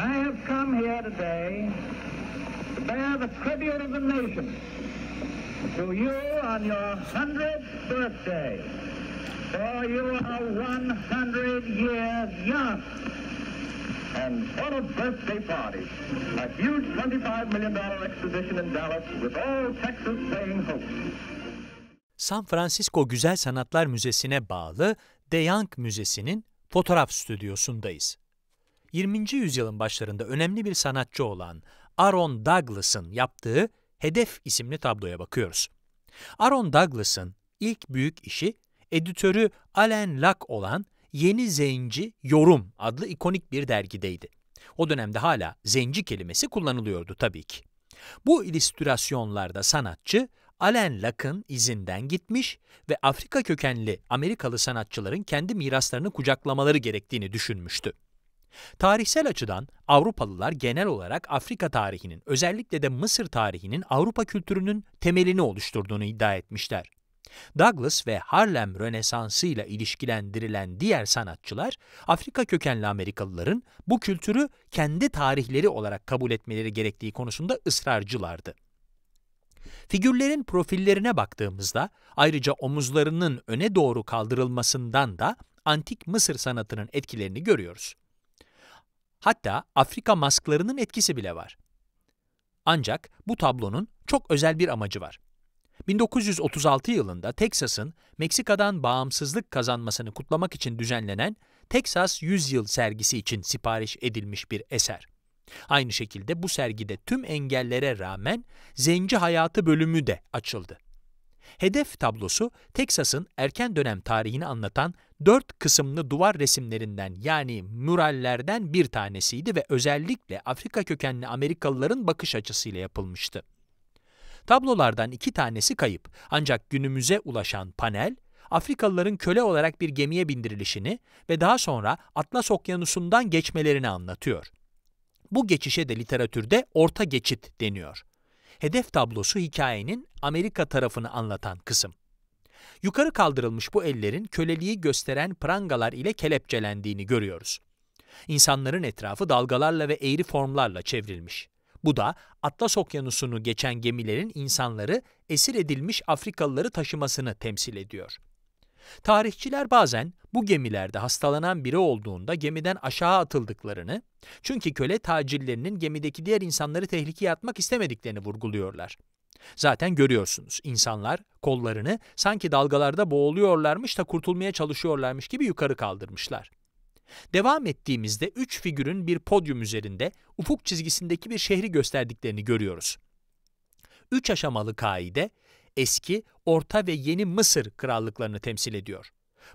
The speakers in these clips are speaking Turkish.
I have come here today to bear the tribute of the nation to you on your 100th birthday, for you are 100 years young. And what a birthday party! A huge $25 million exposition in Dallas with all Texas paying host. San Francisco Güzel Sanatlar Müzesi'ne bağlı De Young Müzesi'nin fotoğraf stüdyosundayız. 20. yüzyılın başlarında önemli bir sanatçı olan Aaron Douglas'ın yaptığı Hedef isimli tabloya bakıyoruz. Aaron Douglas'ın ilk büyük işi editörü Alan Locke olan Yeni Zenci Yorum adlı ikonik bir dergideydi. O dönemde hala zenci kelimesi kullanılıyordu tabii ki. Bu illüstrasyonlarda sanatçı Alan Locke'ın izinden gitmiş ve Afrika kökenli Amerikalı sanatçıların kendi miraslarını kucaklamaları gerektiğini düşünmüştü. Tarihsel açıdan Avrupalılar genel olarak Afrika tarihinin özellikle de Mısır tarihinin Avrupa kültürünün temelini oluşturduğunu iddia etmişler. Douglas ve Harlem Rönesansı ile ilişkilendirilen diğer sanatçılar, Afrika kökenli Amerikalıların bu kültürü kendi tarihleri olarak kabul etmeleri gerektiği konusunda ısrarcılardı. Figürlerin profillerine baktığımızda ayrıca omuzlarının öne doğru kaldırılmasından da antik Mısır sanatının etkilerini görüyoruz. Hatta Afrika masklarının etkisi bile var. Ancak bu tablonun çok özel bir amacı var. 1936 yılında Teksas'ın Meksika'dan bağımsızlık kazanmasını kutlamak için düzenlenen Texas 100 Yıl sergisi için sipariş edilmiş bir eser. Aynı şekilde bu sergide tüm engellere rağmen zenci hayatı bölümü de açıldı. Hedef tablosu Teksas'ın erken dönem tarihini anlatan dört kısımlı duvar resimlerinden yani mürallerden bir tanesiydi ve özellikle Afrika kökenli Amerikalıların bakış açısıyla yapılmıştı. Tablolardan iki tanesi kayıp ancak günümüze ulaşan panel, Afrikalıların köle olarak bir gemiye bindirilişini ve daha sonra Atlas Okyanusu'ndan geçmelerini anlatıyor. Bu geçişe de literatürde orta geçit deniyor. Hedef tablosu hikayenin Amerika tarafını anlatan kısım. Yukarı kaldırılmış bu ellerin köleliği gösteren prangalar ile kelepçelendiğini görüyoruz. İnsanların etrafı dalgalarla ve eğri formlarla çevrilmiş. Bu da Atlas Okyanusu'nu geçen gemilerin insanları esir edilmiş Afrikalıları taşımasını temsil ediyor. Tarihçiler bazen bu gemilerde hastalanan biri olduğunda gemiden aşağı atıldıklarını, çünkü köle tacirlerinin gemideki diğer insanları tehlikeye atmak istemediklerini vurguluyorlar. Zaten görüyorsunuz, insanlar kollarını sanki dalgalarda boğuluyorlarmış da kurtulmaya çalışıyorlarmış gibi yukarı kaldırmışlar. Devam ettiğimizde üç figürün bir podyum üzerinde ufuk çizgisindeki bir şehri gösterdiklerini görüyoruz. Üç aşamalı kaide, eski, orta ve yeni Mısır krallıklarını temsil ediyor.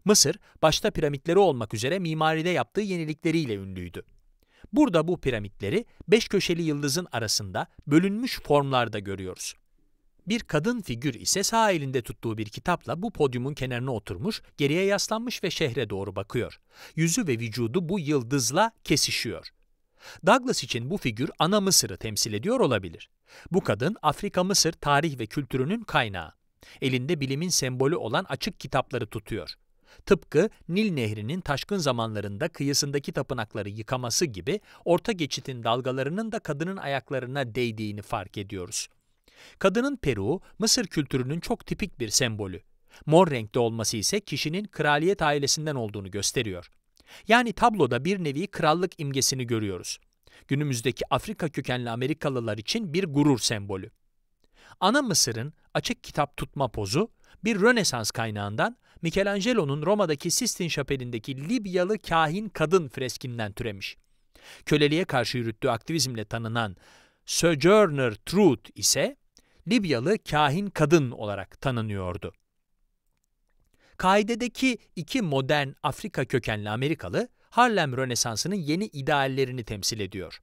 Mısır, başta piramitleri olmak üzere mimaride yaptığı yenilikleriyle ünlüydü. Burada bu piramitleri beş köşeli yıldızın arasında bölünmüş formlarda görüyoruz. Bir kadın figür ise sağ elinde tuttuğu bir kitapla bu podyumun kenarına oturmuş, geriye yaslanmış ve şehre doğru bakıyor. Yüzü ve vücudu bu yıldızla kesişiyor. Douglas için bu figür ana Mısır'ı temsil ediyor olabilir. Bu kadın Afrika-Mısır tarih ve kültürünün kaynağı. Elinde bilimin sembolü olan açık kitapları tutuyor. Tıpkı Nil Nehri'nin taşkın zamanlarında kıyısındaki tapınakları yıkaması gibi orta geçitin dalgalarının da kadının ayaklarına değdiğini fark ediyoruz. Kadının peruğu Mısır kültürünün çok tipik bir sembolü. Mor renkte olması ise kişinin kraliyet ailesinden olduğunu gösteriyor. Yani tabloda bir nevi krallık imgesini görüyoruz. Günümüzdeki Afrika kökenli Amerikalılar için bir gurur sembolü. Ana Mısır'ın açık kitap tutma pozu bir Rönesans kaynağından Michelangelo'nun Roma'daki Sistine Şapeli'ndeki Libyalı kahin kadın freskinden türemiş. Köleliğe karşı yürüttüğü aktivizmle tanınan Sojourner Truth ise Libyalı kahin kadın olarak tanınıyordu. Kaidedeki iki modern Afrika kökenli Amerikalı, Harlem Rönesansı'nın yeni ideallerini temsil ediyor.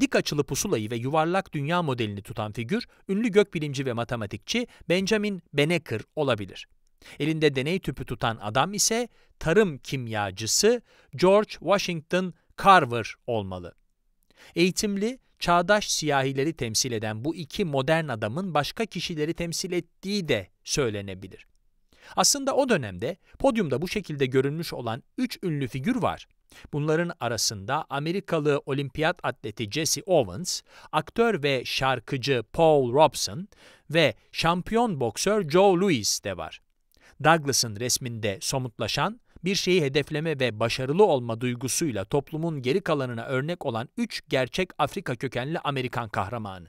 Dik açılı pusulayı ve yuvarlak dünya modelini tutan figür, ünlü gökbilimci ve matematikçi Benjamin Beneker olabilir. Elinde deney tüpü tutan adam ise tarım kimyacısı George Washington Carver olmalı. Eğitimli, çağdaş siyahileri temsil eden bu iki modern adamın başka kişileri temsil ettiği de söylenebilir. Aslında o dönemde podyumda bu şekilde görünmüş olan 3 ünlü figür var. Bunların arasında Amerikalı olimpiyat atleti Jesse Owens, aktör ve şarkıcı Paul Robson ve şampiyon boksör Joe Louis de var. Douglas'ın resminde somutlaşan, bir şeyi hedefleme ve başarılı olma duygusuyla toplumun geri kalanına örnek olan üç gerçek Afrika kökenli Amerikan kahramanı.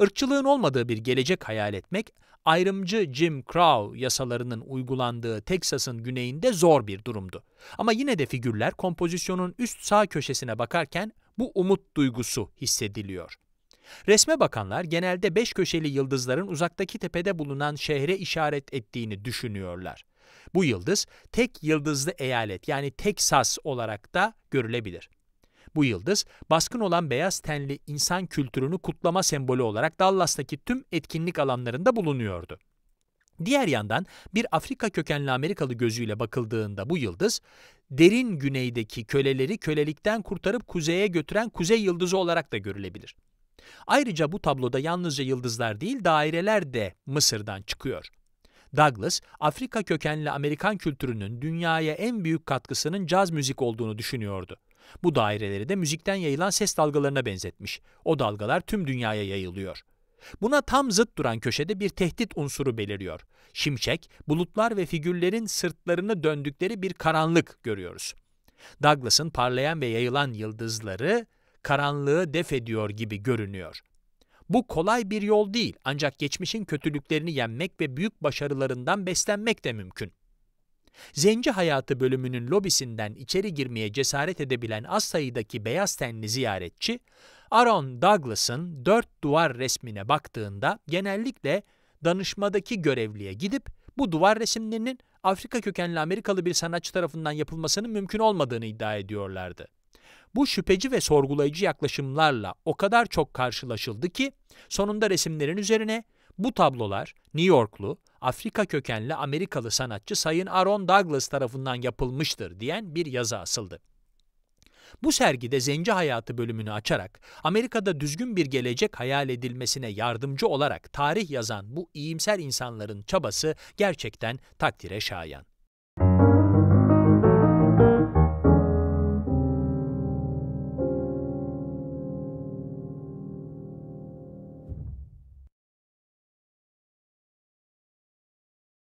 Irkçılığın olmadığı bir gelecek hayal etmek, ayrımcı Jim Crow yasalarının uygulandığı Teksas'ın güneyinde zor bir durumdu. Ama yine de figürler kompozisyonun üst sağ köşesine bakarken bu umut duygusu hissediliyor. Resme bakanlar genelde beş köşeli yıldızların uzaktaki tepede bulunan şehre işaret ettiğini düşünüyorlar. Bu yıldız tek yıldızlı eyalet yani Teksas olarak da görülebilir. Bu yıldız, baskın olan beyaz tenli insan kültürünü kutlama sembolü olarak Dallas'taki tüm etkinlik alanlarında bulunuyordu. Diğer yandan bir Afrika kökenli Amerikalı gözüyle bakıldığında bu yıldız, derin güneydeki köleleri kölelikten kurtarıp kuzeye götüren kuzey yıldızı olarak da görülebilir. Ayrıca bu tabloda yalnızca yıldızlar değil daireler de Mısır'dan çıkıyor. Douglas, Afrika kökenli Amerikan kültürünün dünyaya en büyük katkısının caz müzik olduğunu düşünüyordu. Bu daireleri de müzikten yayılan ses dalgalarına benzetmiş. O dalgalar tüm dünyaya yayılıyor. Buna tam zıt duran köşede bir tehdit unsuru beliriyor. Şimşek, bulutlar ve figürlerin sırtlarını döndükleri bir karanlık görüyoruz. Douglas'ın parlayan ve yayılan yıldızları karanlığı def ediyor gibi görünüyor. Bu kolay bir yol değil ancak geçmişin kötülüklerini yenmek ve büyük başarılarından beslenmek de mümkün. Zenci Hayatı bölümünün lobisinden içeri girmeye cesaret edebilen az sayıdaki beyaz tenli ziyaretçi, Aaron Douglas'ın dört duvar resmine baktığında genellikle danışmadaki görevliye gidip bu duvar resimlerinin Afrika kökenli Amerikalı bir sanatçı tarafından yapılmasının mümkün olmadığını iddia ediyorlardı. Bu şüpheci ve sorgulayıcı yaklaşımlarla o kadar çok karşılaşıldı ki sonunda resimlerin üzerine bu tablolar New Yorklu, Afrika kökenli Amerikalı sanatçı Sayın Aaron Douglas tarafından yapılmıştır diyen bir yazı asıldı. Bu sergide zenci hayatı bölümünü açarak Amerika'da düzgün bir gelecek hayal edilmesine yardımcı olarak tarih yazan bu iyimser insanların çabası gerçekten takdire şayan.